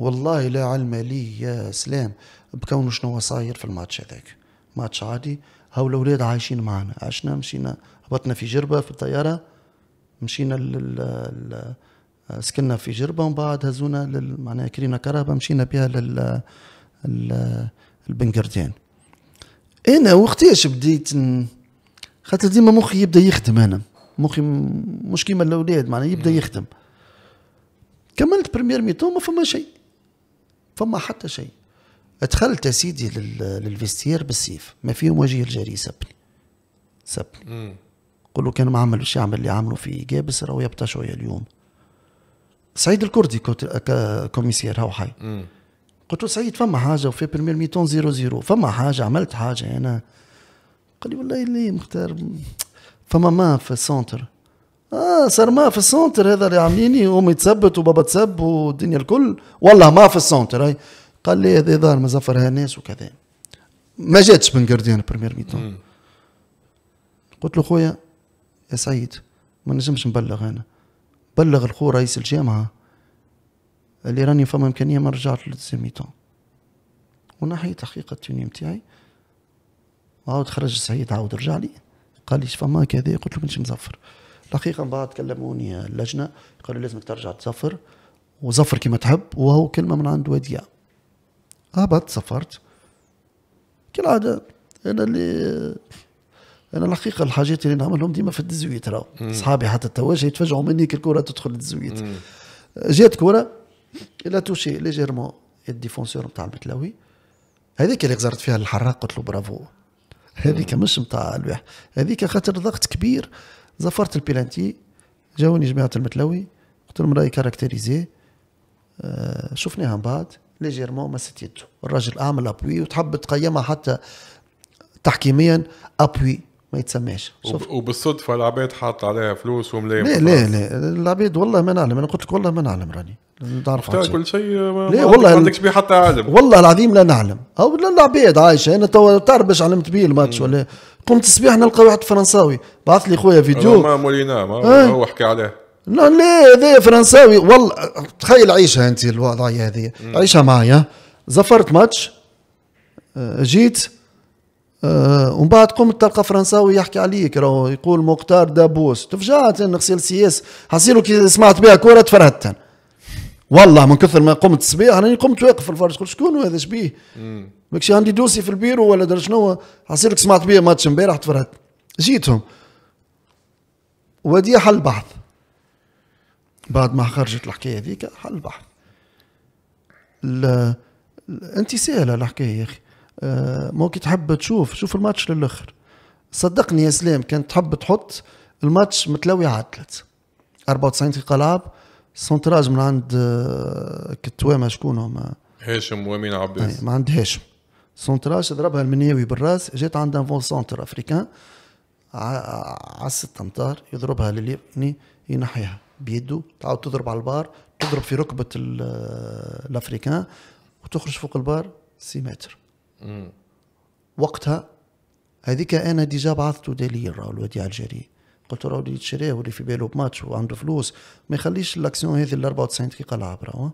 والله لا علم لي يا سلام بكون شنو صاير في الماتش هذاك ماتش عادي هاو الاولاد عايشين معنا عشنا مشينا هبطنا في جربه في الطياره مشينا لل سكننا في جربه ومن بعد هزونا لل... معناها كرينا كرهبه مشينا بها لل البنكرتين انا وقتاش بديت خاطر ديما مخي يبدا يخدم انا مخي مش كيما الاولاد معناها يبدا يخدم كملت بريمير ميتون ما فما شيء فما حتى شيء دخلت يا سيدي للفيستير بالسيف ما فيهم وجه الجري سبني سبني قل له كان ما عمل باش يعمل اللي عمله في جابس راهو يبطى شويه اليوم سعيد الكردي كوميسير هو حي قلت له سعيد فما حاجه وفي بريمير ميتون زيرو زيرو فما حاجه عملت حاجه انا قال لي والله اللي مختار فما ما في السونتر اه صار ما في السونتر هذا اللي عامليني امي تسبت وبابا تسب والدنيا الكل والله ما في السونتر هاي قال لي هذا دار ما زفرها ناس وكذا ما جاتش بن جارديان بريمير ميتون قلت له خويا يا سعيد ما نجمش نبلغ انا بلغ الخو رئيس الجامعه اللي راني فما امكانيه ما رجعت للسيميتون ونحيت حقيقه التوني نتاعي عاود خرج سعيد عاود رجع لي قال لي فما كذا قلت له مانيش مزفر الحقيقة من بعد كلموني اللجنه قالوا لازمك ترجع تصفر وزفر كما تحب وهو كلمه من عند وديع آه، هبط سفرت كالعاده انا اللي انا الحقيقه الحاجات اللي نعملهم ديما في الدزويت راهو صحابي حتى التواجه يتفاجئوا مني كي الكره تدخل الدزويت جات كره الا توشي ليجيرمون الديفونسور نتاع المتلاوي هذيك اللي غزرت فيها الحراق قلت له برافو هذيك مش نتاع الواحد هذيك خاطر ضغط كبير زفرت البيلانتي جاوني جماعه المتلوي قلت لهم راي كاركتيريزي آه شفناها من بعد ليجيرمون ما يده الراجل اعمل ابوي وتحب تقيمها حتى تحكيميا ابوي ما يتسماش وبالصدفه العباد حاط عليها فلوس وملايين لا لا لا العباد والله ما نعلم انا قلت لك والله ما نعلم راني تعرف كل شيء ما لا والله ما عندكش بيه حتى علم والله العظيم لا نعلم او لا العباد عايشه انا تو باش علمت بيه الماتش ولا قمت الصباح نلقى واحد فرنساوي بعث لي خويا فيديو ما مولينا ما آه. هو حكى عليه لا لا هذا فرنساوي والله تخيل عيشها انت الوضعيه هذه عيشها معايا زفرت ماتش آه، جيت آه ومن بعد قمت تلقى فرنساوي يحكي عليك راهو يقول مختار دابوس تفجعت انا غسيل سياس حصيلو كي سمعت بها كره تفرهدت والله من كثر ما قمت صبيح راني قمت واقف في الفرش قلت شكون هذا شبيه ماكش عندي دوسي في البيرو ولا درت شنو عصيرك سمعت بيا ماتش امبارح تفرهدت جيتهم ودي حل بحث بعد ما خرجت الحكايه هذيك حل بحث لا انت سهله الحكايه يا اخي آه، ممكن تحب تشوف شوف الماتش للاخر صدقني يا سلام كان تحب تحط الماتش متلوي عدلت 94 دقيقه لعب سونتراج من عند آه، كتوامه شكون هما هاشم وامين عباس ما عند هاشم سونتراش ضربها المنيوي بالراس جات عندها فون سونتر افريكان على الست امتار يضربها لليبني ينحيها بيده تعاود تضرب على البار تضرب في ركبه الافريكان وتخرج فوق البار سي متر وقتها هذيك انا ديجا بعثت دليل راهو الوديع الجري قلت راهو اللي تشريه واللي في باله بماتش وعنده فلوس ما يخليش الاكسيون هذه ال 94 دقيقه لعب راهو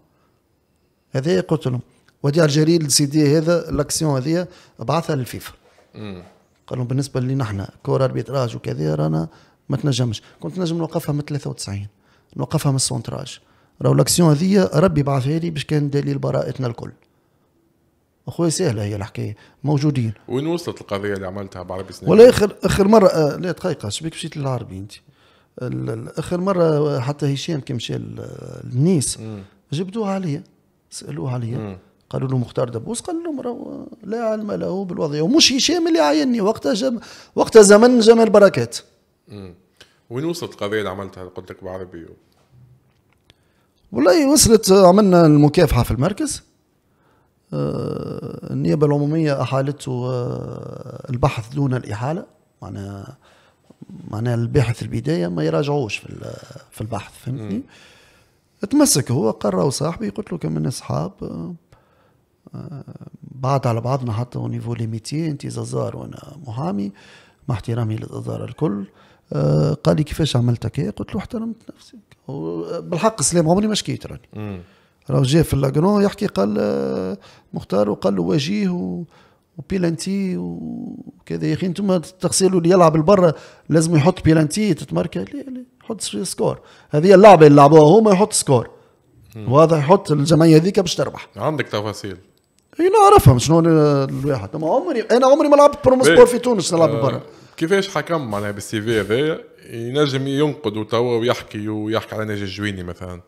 هذايا قلت لهم ودي السي دي هذا لاكسيون هذيا بعثها للفيفا قال لهم بالنسبه لنا نحن كور اربيتراج وكذا رانا ما تنجمش كنت نجم نوقفها من 93 نوقفها من السونتراج راهو لاكسيون هذيا ربي بعثها لي باش كان دليل براءتنا الكل اخويا سهله هي الحكايه موجودين وين وصلت القضيه اللي عملتها بعربي سنين ولا اخر اخر مره آه لا دقيقه شبيك مشيت للعربي انت اخر مره حتى هشام كي مشى لنيس جبدوها عليا سالوه عليا قالوا له مختار دبوس قال لهم راه لا علم له بالوضع ومش هشام اللي عاينني وقتها جم... وقتها زمن جمال بركات امم وين وصلت القضيه اللي عملتها قلت لك بعربي و... والله وصلت عملنا المكافحه في المركز آه النيابه العموميه احالته آه البحث دون الاحاله معناها معناها الباحث البدايه ما يراجعوش في في البحث فهمتني تمسك هو قرر صاحبي قلت له كم من اصحاب آه بعض على بعضنا حتى او نيفو ليميتي انت زازار وانا محامي مع احترامي للزازار الكل آه، قال لي كيفاش عملت هكا قلت له احترمت نفسي بالحق سلام عمري ما شكيت راني راه جا في لاكرون يحكي قال آه، مختار وقال له واجيه وبيلانتي وكذا يا اخي انتم تغسلوا اللي يلعب البرة لازم يحط بيلانتي تتماركا لا لا يحط سكور هذه اللعبه اللي لعبوها هما يحط سكور واضح يحط الجمعيه هذيك باش تربح عندك تفاصيل إيه، انا نعرفهم شنو الواحد اما عمري انا عمري ما لعبت برومو سبور في تونس نلعب إيه، برا كيفاش حكم معناها بالسي في هذايا ينجم ينقد توا ويحكي ويحكي على ناجي الجويني مثلا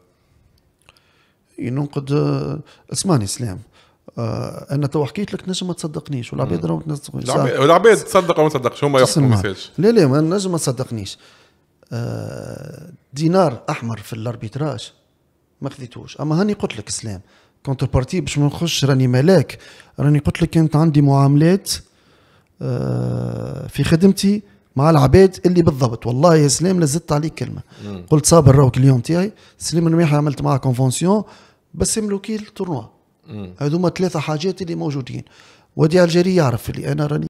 ينقد آه، اسمعني سلام آه، انا تو حكيت لك نجم ما تصدقنيش والعباد راهم تصدقونيش العباد تصدق او ما تصدقش هما يحكموا مساج لا لا ما نجم ما تصدقنيش آه، دينار احمر في الاربيتراج ما خذيتوش اما هاني قلت لك سلام كونتر بارتي باش ما نخش راني ملاك راني قلت لك كانت عندي معاملات آه، في خدمتي مع العباد اللي بالضبط والله يا سلام لزدت عليك كلمه مم. قلت صابر راهو اليوم تاعي سليم المنيح عملت معاه كونفونسيون بس ملوكي تورنوا هذوما ثلاثه حاجات اللي موجودين وديع الجيري يعرف اللي انا راني